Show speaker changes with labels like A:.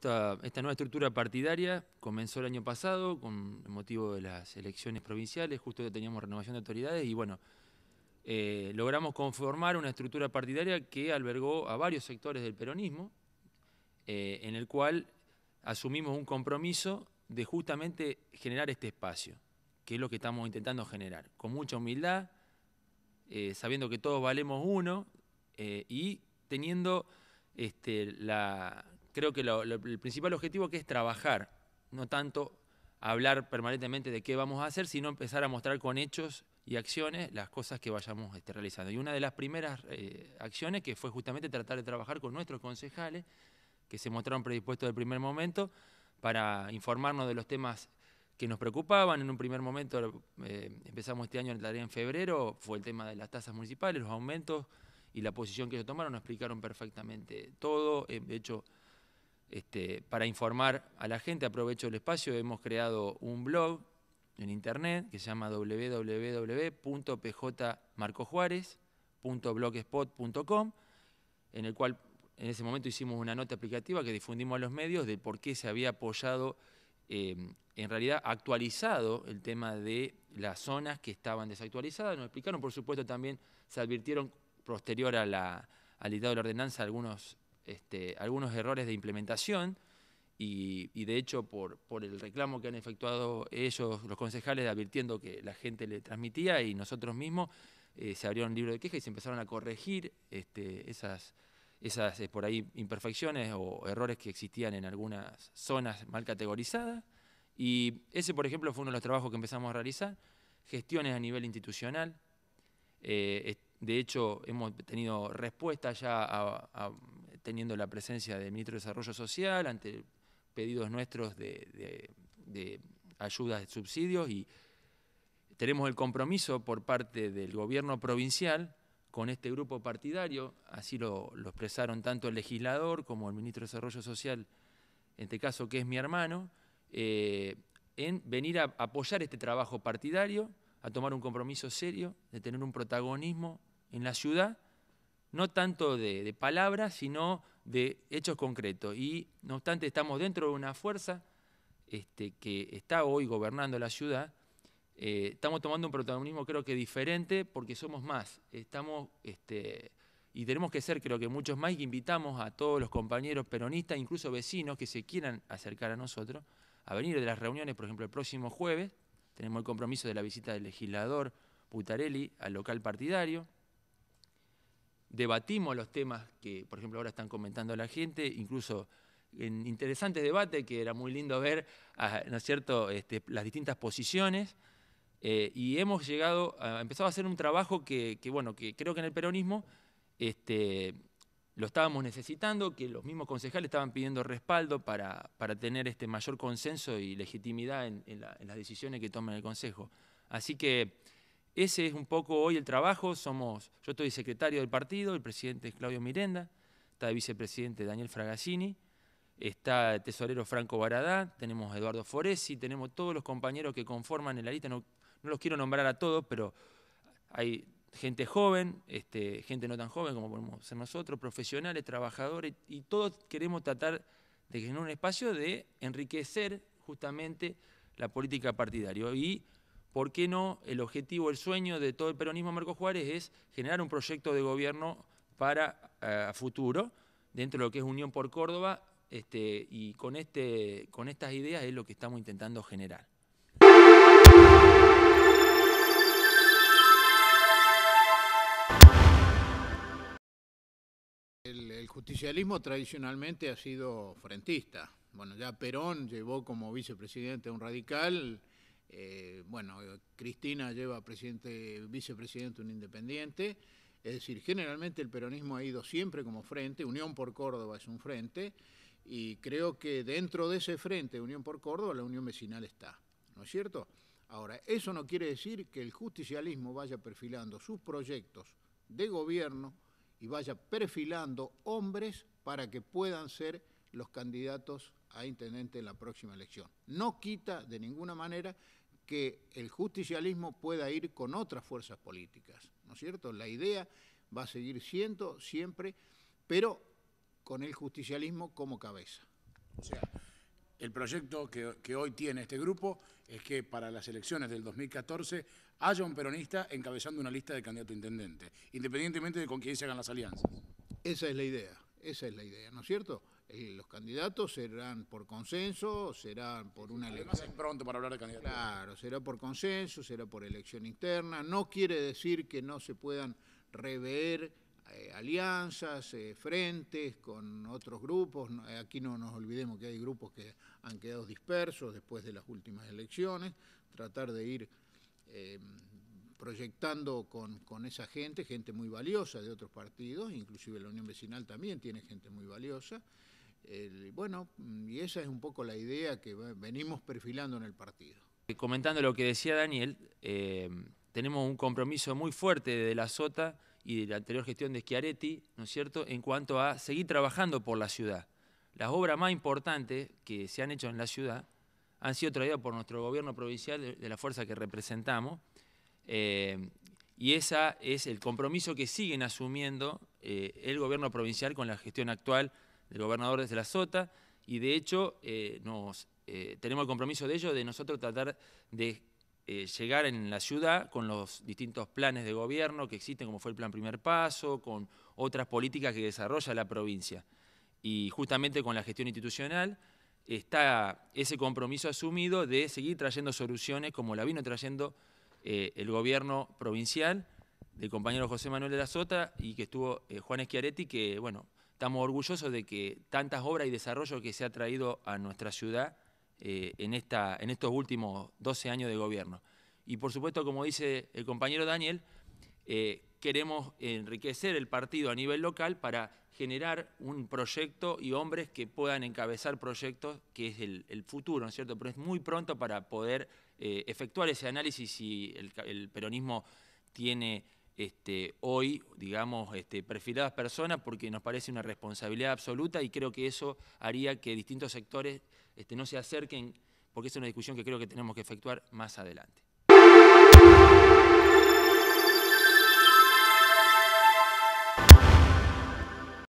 A: esta, nueva estructura partidaria comenzó el año pasado con motivo de las elecciones provinciales, justo que teníamos renovación de autoridades y bueno, eh, logramos conformar una estructura partidaria que albergó a varios sectores del peronismo, eh, en el cual asumimos un compromiso de justamente generar este espacio, que es lo que estamos intentando generar, con mucha humildad, eh, sabiendo que todos valemos uno y teniendo este, la creo que el principal objetivo que es trabajar, no tanto hablar permanentemente de qué vamos a hacer, sino empezar a mostrar con hechos y acciones las cosas que vayamos este, realizando. Y una de las primeras eh, acciones que fue justamente tratar de trabajar con nuestros concejales, que se mostraron predispuestos del primer momento, para informarnos de los temas que nos preocupaban. En un primer momento, eh, empezamos este año la tarea en febrero, fue el tema de las tasas municipales, los aumentos y la posición que ellos tomaron, nos explicaron perfectamente todo. Eh, de hecho, este, para informar a la gente, aprovecho el espacio, hemos creado un blog en internet que se llama www.pjmarcojuárez.blogspot.com, en el cual en ese momento hicimos una nota aplicativa que difundimos a los medios de por qué se había apoyado, eh, en realidad actualizado el tema de las zonas que estaban desactualizadas. Nos explicaron, por supuesto, también se advirtieron posterior a la, al dictado de la ordenanza algunos este, algunos errores de implementación y, de hecho por, el reclamo que han efectuado ellos, los concejales, advirtiendo que la gente le transmitía y nosotros mismos, eh, se abrieron un libro de queja y se empezaron a corregir este, esas, esas eh, por ahí imperfecciones o errores que existían en algunas zonas mal categorizadas. Y ese, por ejemplo, fue uno de los trabajos que empezamos a realizar, gestiones a nivel institucional. Eh, de hecho, hemos tenido respuesta ya a teniendo la presencia del ministro de Desarrollo Social ante pedidos nuestros de, de ayudas, de subsidios y tenemos el compromiso por parte del gobierno provincial con este grupo partidario, así lo, expresaron tanto el legislador como el ministro de Desarrollo Social, en este caso que es mi hermano, eh, en venir a apoyar este trabajo partidario, a tomar un compromiso serio, de tener un protagonismo en la ciudad no tanto de, palabras, sino de hechos concretos. Y no obstante, estamos dentro de una fuerza este, que está hoy gobernando la ciudad. Eh, estamos tomando un protagonismo creo que diferente porque somos más. Estamos este, y tenemos que ser creo que muchos más y invitamos a todos los compañeros peronistas, incluso vecinos que se quieran acercar a nosotros, a venir de las reuniones, por ejemplo, el próximo jueves tenemos el compromiso de la visita del legislador Putarelli al local partidario debatimos los temas que, por ejemplo, ahora están comentando la gente, incluso en interesantes debate que era muy lindo ver, ah, ¿no es cierto?, este, las distintas posiciones. Eh, y hemos llegado, a, empezado a hacer un trabajo que, bueno, que creo que en el peronismo este, lo estábamos necesitando, que los mismos concejales estaban pidiendo respaldo para, para tener este mayor consenso y legitimidad en, las decisiones que toma el Consejo. Así que ese es un poco hoy el trabajo. Somos, yo estoy secretario del partido, el presidente es Claudio Mirenda, está el vicepresidente Daniel Fragassini, está el tesorero Franco Baradá, tenemos Eduardo Foresi, tenemos todos los compañeros que conforman el la lista. No, los quiero nombrar a todos, pero hay gente joven, este, gente no tan joven como podemos ser nosotros, profesionales, trabajadores, y todos queremos tratar de generar un espacio de enriquecer justamente la política partidaria. Y ¿por qué no el objetivo, el sueño de todo el peronismo Marcos Juárez es generar un proyecto de gobierno para eh, futuro dentro de lo que es Unión por Córdoba este, y con, este, con estas ideas es lo que estamos intentando generar.
B: El, el justicialismo tradicionalmente ha sido frentista. Bueno, ya Perón llevó como vicepresidente a un radical, eh, bueno, eh, Cristina lleva presidente, vicepresidente un independiente. Es decir, generalmente el peronismo ha ido siempre como frente, Unión por Córdoba es un frente, y creo que dentro de ese frente, Unión por Córdoba, la unión vecinal está, ¿no es cierto? Ahora, eso no quiere decir que el justicialismo vaya perfilando sus proyectos de gobierno y vaya perfilando hombres para que puedan ser los candidatos a intendente en la próxima elección. No quita de ninguna manera que el justicialismo pueda ir con otras fuerzas políticas, ¿no es cierto? La idea va a seguir siendo siempre, pero con el justicialismo como cabeza. O sea, el proyecto que, hoy tiene este grupo es que para las elecciones del 2014 haya un peronista encabezando una lista de candidato a intendente, independientemente de con quién se hagan las alianzas. Esa es la idea, esa es la idea, ¿no es cierto? Eh, los candidatos serán por consenso, serán por una elección. es pronto para hablar de candidatos. Claro, será por consenso, será por elección interna. No quiere decir que no se puedan rever eh, alianzas, eh, frentes con otros grupos. Aquí no nos olvidemos que hay grupos que han quedado dispersos después de las últimas elecciones. Tratar de ir em, proyectando con, esa gente, gente muy valiosa de otros partidos, inclusive la Unión Vecinal también tiene gente muy valiosa, bueno, y esa es un poco la idea que venimos perfilando en el partido.
A: Eh, comentando lo que decía Daniel, eh, tenemos un compromiso muy fuerte de la SOTA y de la anterior gestión de Schiaretti, ¿no es cierto?, en cuanto a seguir trabajando por la ciudad. Las obras más importantes que se han hecho en la ciudad han sido traídas por nuestro gobierno provincial de la fuerza que representamos, eh, y ese es el compromiso que siguen asumiendo el gobierno provincial con la gestión actual del gobernador desde la SOTA, y de hecho eh, nos, eh, tenemos el compromiso de ello de nosotros tratar de eh, llegar en la ciudad con los distintos planes de gobierno que existen, como fue el Plan Primer Paso, con otras políticas que desarrolla la provincia. Y justamente con la gestión institucional está ese compromiso asumido de seguir trayendo soluciones como la vino trayendo el gobierno provincial del compañero José Manuel de la Sota y que estuvo Juan Eschiaretti, que bueno, estamos orgullosos de que tantas obras y desarrollo que se ha traído a nuestra ciudad eh, en, esta, en estos últimos 12 años de gobierno. Y por supuesto, como dice el compañero Daniel, eh, queremos enriquecer el partido a nivel local para generar un proyecto y hombres que puedan encabezar proyectos que es el, futuro, ¿no es cierto? Pero es muy pronto para poder eh, efectuar ese análisis si el peronismo tiene este, hoy, digamos, este, perfiladas personas porque nos parece una responsabilidad absoluta y creo que eso haría que distintos sectores este, no se acerquen porque es una discusión que creo que tenemos que efectuar más adelante.